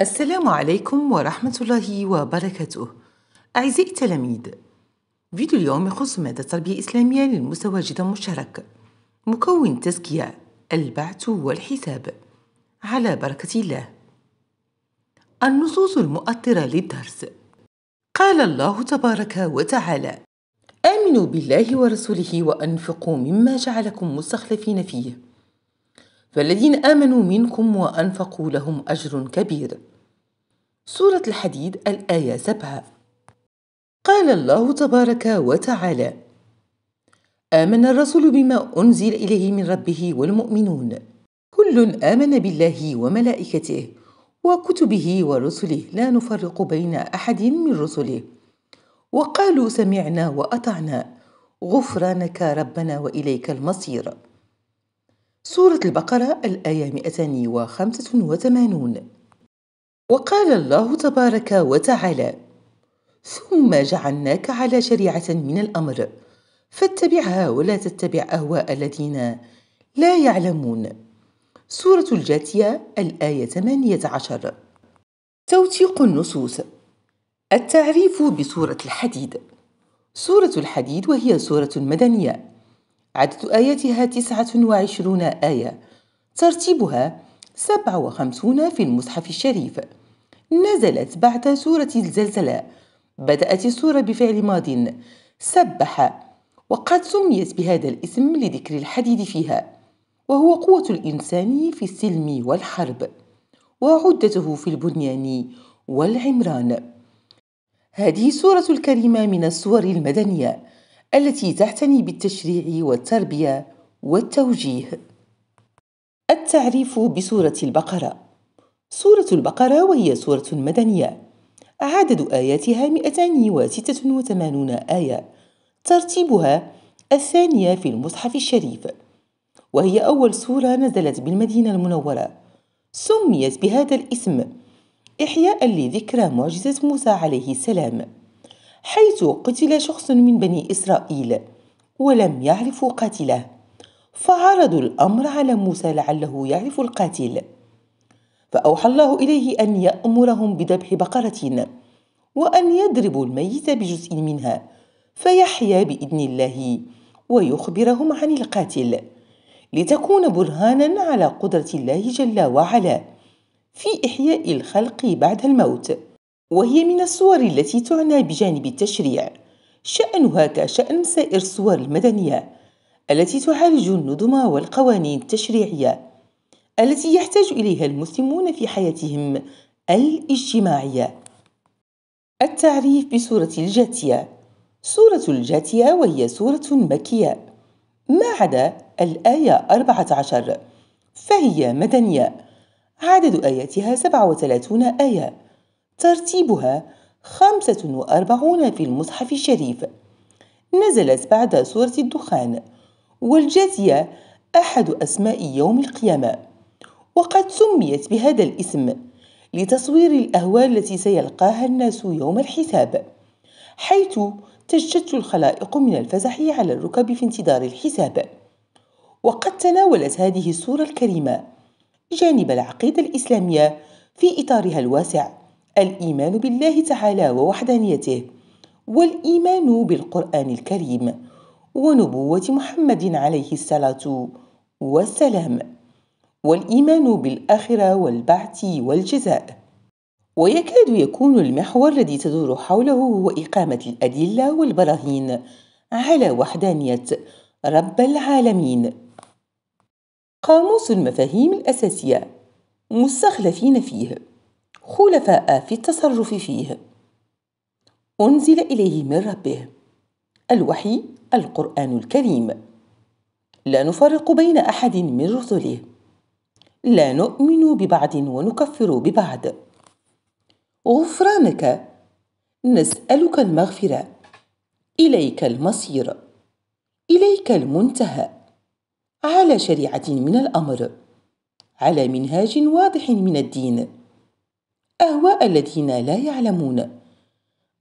السلام عليكم ورحمة الله وبركاته أعزائي التلاميذ فيديو اليوم يخص مادة تربية إسلامية للمستوى جدا مشترك مكون تزكية البعث والحساب على بركة الله النصوص المؤثرة للدرس قال الله تبارك وتعالى آمنوا بالله ورسوله وأنفقوا مما جعلكم مستخلفين فيه فالذين آمنوا منكم وأنفقوا لهم أجر كبير. سورة الحديد الآية 7 قال الله تبارك وتعالى: آمن الرسول بما أنزل إليه من ربه والمؤمنون كل آمن بالله وملائكته وكتبه ورسله لا نفرق بين أحد من رسله وقالوا سمعنا وأطعنا غفرانك ربنا وإليك المصير سورة البقرة الآية 285 وقال الله تبارك وتعالى ثم جعلناك على شريعة من الأمر فاتبعها ولا تتبع أهواء الذين لا يعلمون سورة الجاتية الآية 18 توثيق النصوص التعريف بسورة الحديد سورة الحديد وهي سورة مدنية عدد آياتها تسعة وعشرون آية ترتيبها سبعة وخمسون في المصحف الشريف نزلت بعد سورة الزلزلة بدأت السورة بفعل ماض سبح وقد سميت بهذا الاسم لذكر الحديد فيها وهو قوة الإنسان في السلم والحرب وعدته في البنيان والعمران هذه السورة الكريمة من السور المدنية التي تعتني بالتشريع والتربية والتوجيه. التعريف بسورة البقرة سورة البقرة وهي سورة مدنية عدد آياتها 286 آية ترتيبها الثانية في المصحف الشريف وهي أول سورة نزلت بالمدينة المنورة سميت بهذا الاسم إحياء لذكرى معجزة موسى عليه السلام حيث قتل شخص من بني إسرائيل ولم يعرفوا قاتله فعرضوا الأمر على موسى لعله يعرف القاتل فأوحى الله إليه أن يأمرهم بذبح بقرة وأن يضربوا الميت بجزء منها فيحيا بإذن الله ويخبرهم عن القاتل لتكون برهانا على قدرة الله جل وعلا في إحياء الخلق بعد الموت وهي من الصور التي تعنى بجانب التشريع شأنها كشأن سائر الصور المدنية التي تعالج النظم والقوانين التشريعية التي يحتاج إليها المسلمون في حياتهم الاجتماعية التعريف بسورة الجاتية سورة الجاتية وهي سورة مكية ما عدا الآية 14 فهي مدنية عدد آياتها 37 آية ترتيبها خمسة وأربعون في المصحف الشريف نزلت بعد سورة الدخان والجزية أحد أسماء يوم القيامة وقد سميت بهذا الاسم لتصوير الأهوال التي سيلقاها الناس يوم الحساب حيث تشتت الخلائق من الفزح على الركب في انتظار الحساب وقد تناولت هذه السورة الكريمة جانب العقيدة الإسلامية في إطارها الواسع الايمان بالله تعالى ووحدانيته والايمان بالقران الكريم ونبوه محمد عليه الصلاه والسلام والايمان بالاخره والبعث والجزاء ويكاد يكون المحور الذي تدور حوله هو اقامه الادله والبراهين على وحدانيه رب العالمين قاموس المفاهيم الاساسيه مستخلفين فيه خلفاء في التصرف فيه أنزل إليه من ربه الوحي القرآن الكريم لا نفرق بين أحد من رسله لا نؤمن ببعض ونكفر ببعض غفرانك نسألك المغفرة إليك المصير إليك المنتهى على شريعة من الأمر على منهاج واضح من الدين أهواء الذين لا يعلمون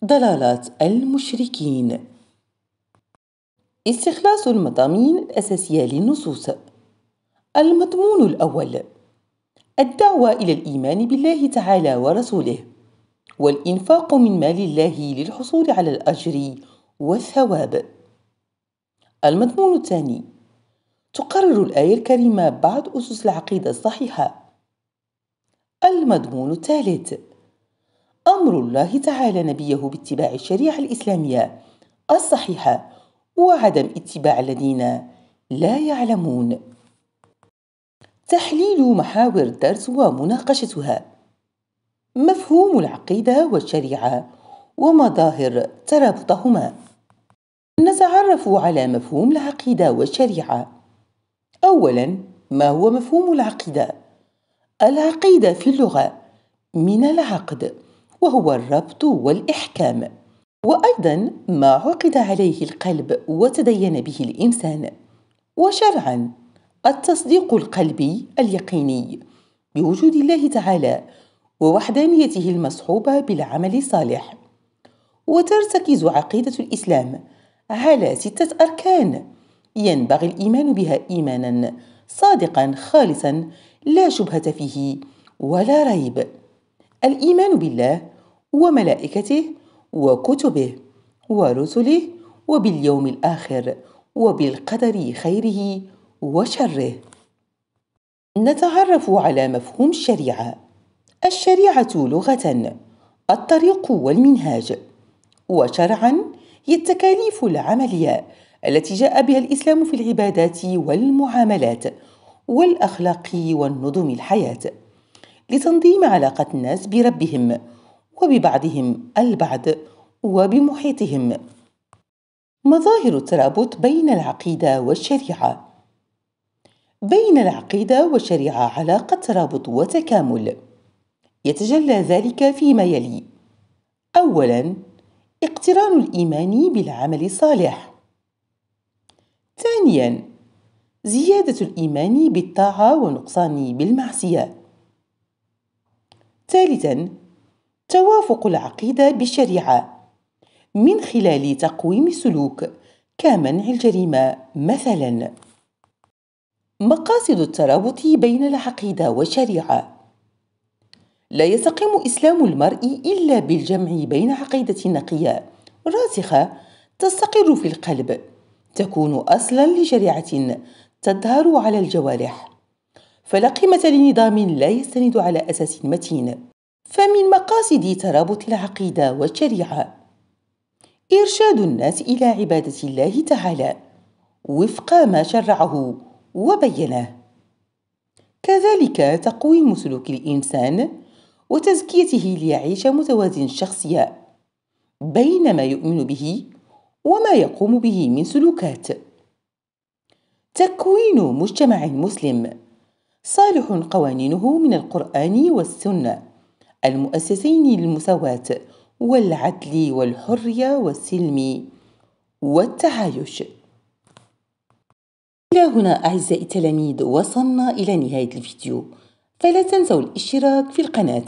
ضلالات المشركين استخلاص المضامين الأساسية للنصوص المضمون الأول الدعوة إلى الإيمان بالله تعالى ورسوله والإنفاق من مال الله للحصول على الأجر والثواب المضمون الثاني تقرر الآية الكريمة بعض أسس العقيدة الصحيحة المضمون الثالث أمر الله تعالى نبيه باتباع الشريعة الإسلامية الصحيحة وعدم اتباع الذين لا يعلمون تحليل محاور الدرس ومناقشتها مفهوم العقيدة والشريعة ومظاهر ترابطهما نتعرف على مفهوم العقيدة والشريعة أولا ما هو مفهوم العقيدة؟ العقيدة في اللغة من العقد وهو الربط والإحكام وأيضا ما عقد عليه القلب وتدين به الإنسان وشرعا التصديق القلبي اليقيني بوجود الله تعالى ووحدانيته المصحوبة بالعمل الصالح وترتكز عقيدة الإسلام على ستة أركان ينبغي الإيمان بها إيمانا صادقا خالصا لا شبهة فيه ولا ريب الإيمان بالله وملائكته وكتبه ورسله وباليوم الآخر وبالقدر خيره وشره نتعرف على مفهوم الشريعة الشريعة لغة الطريق والمنهاج وشرعا هي التكاليف العملية التي جاء بها الإسلام في العبادات والمعاملات والاخلاقي والنظم الحياه لتنظيم علاقه الناس بربهم وببعضهم البعض وبمحيطهم مظاهر الترابط بين العقيده والشريعه بين العقيده والشريعه علاقه ترابط وتكامل يتجلى ذلك فيما يلي اولا اقتران الايمان بالعمل الصالح ثانيا زيادة الإيمان بالطاعة ونقصان بالمعصية. ثالثا توافق العقيدة بالشريعة من خلال تقويم السلوك كمنع الجريمة مثلا مقاصد الترابط بين العقيدة والشريعة لا يستقيم إسلام المرء إلا بالجمع بين عقيدة نقية راسخة تستقر في القلب تكون أصلا لشريعة تظهر على الجوارح فلا قيمة لنظام لا يستند على أساس متين فمن مقاصد ترابط العقيدة والشريعة إرشاد الناس إلى عبادة الله تعالى وفق ما شرعه وبينه كذلك تقويم سلوك الإنسان وتزكيته ليعيش متوازن الشخصية بين ما يؤمن به وما يقوم به من سلوكات تكوين مجتمع مسلم صالح قوانينه من القرآن والسنة المؤسسين للمساواة والعدل والحرية والسلم والتعايش إلى هنا أعزائي التلاميذ وصلنا إلى نهاية الفيديو فلا تنسوا الاشتراك في القناة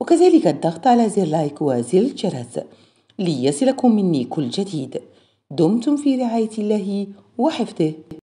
وكذلك الضغط على زر لايك وزر الجرس ليصلكم مني كل جديد دمتم في رعاية الله وحفظه